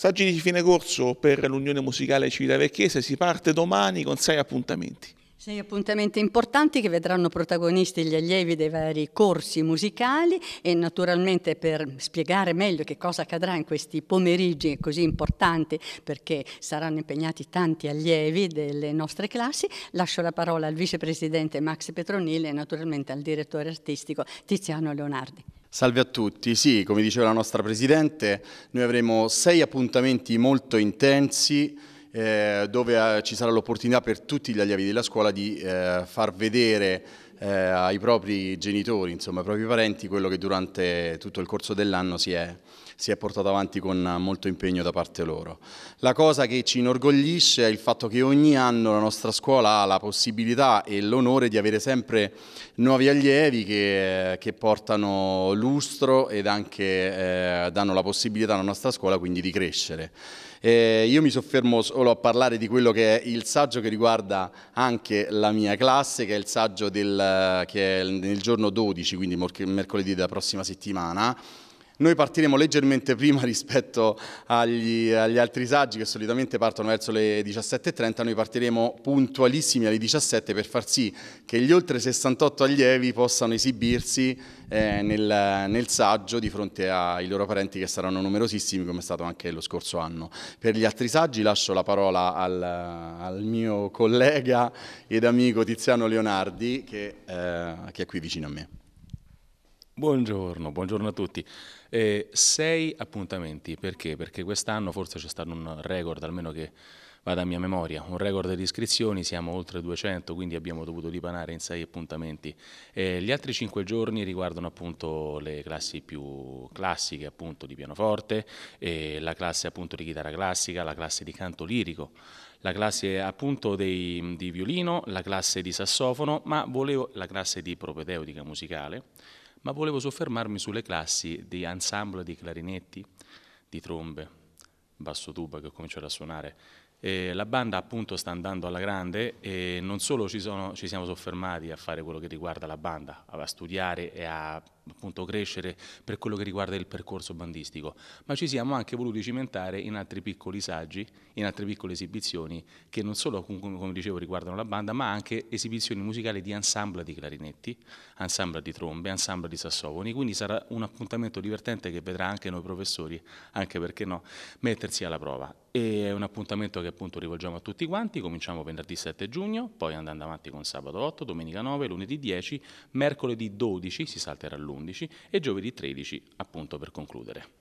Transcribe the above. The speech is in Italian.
Saggi di fine corso per l'Unione Musicale Civile Civitavecchiese si parte domani con sei appuntamenti. Sei appuntamenti importanti che vedranno protagonisti gli allievi dei vari corsi musicali e naturalmente per spiegare meglio che cosa accadrà in questi pomeriggi così importanti perché saranno impegnati tanti allievi delle nostre classi, lascio la parola al vicepresidente Max Petronile e naturalmente al direttore artistico Tiziano Leonardi. Salve a tutti, sì, come diceva la nostra Presidente, noi avremo sei appuntamenti molto intensi eh, dove eh, ci sarà l'opportunità per tutti gli allievi della scuola di eh, far vedere eh, ai propri genitori, insomma ai propri parenti, quello che durante tutto il corso dell'anno si è, si è portato avanti con molto impegno da parte loro. La cosa che ci inorgoglisce è il fatto che ogni anno la nostra scuola ha la possibilità e l'onore di avere sempre nuovi allievi che, che portano lustro ed anche eh, danno la possibilità alla nostra scuola quindi di crescere. Eh, io mi soffermo solo a parlare di quello che è il saggio che riguarda anche la mia classe, che è il saggio del eh, che è nel giorno 12, quindi mercoledì della prossima settimana, noi partiremo leggermente prima rispetto agli, agli altri saggi che solitamente partono verso le 17.30, noi partiremo puntualissimi alle 17 per far sì che gli oltre 68 allievi possano esibirsi eh, nel, nel, saggio di fronte ai loro parenti che saranno numerosissimi come è stato anche lo scorso anno. Per gli altri saggi lascio la parola al, al mio collega ed amico Tiziano Leonardi che, eh, che è qui vicino a me. Buongiorno, buongiorno, a tutti. Eh, sei appuntamenti, perché? Perché quest'anno forse c'è stato un record, almeno che vada a mia memoria, un record di iscrizioni, siamo oltre 200, quindi abbiamo dovuto ripanare in sei appuntamenti. Eh, gli altri cinque giorni riguardano appunto le classi più classiche, appunto di pianoforte, eh, la classe appunto di chitarra classica, la classe di canto lirico, la classe appunto dei, di violino, la classe di sassofono, ma volevo la classe di propedeutica musicale ma volevo soffermarmi sulle classi di ensemble di clarinetti, di trombe, basso tuba che ho cominciato a suonare. E la banda appunto sta andando alla grande e non solo ci, sono, ci siamo soffermati a fare quello che riguarda la banda, a studiare e a appunto crescere per quello che riguarda il percorso bandistico, ma ci siamo anche voluti cimentare in altri piccoli saggi, in altre piccole esibizioni che non solo, come dicevo, riguardano la banda, ma anche esibizioni musicali di ensemble di clarinetti, ensemble di trombe, ensemble di sassofoni, quindi sarà un appuntamento divertente che vedrà anche noi professori, anche perché no, mettersi alla prova. E è un appuntamento che appunto rivolgiamo a tutti quanti, cominciamo venerdì 7 giugno, poi andando avanti con sabato 8, domenica 9, lunedì 10, mercoledì 12, si salterà l'11 e giovedì 13 appunto per concludere.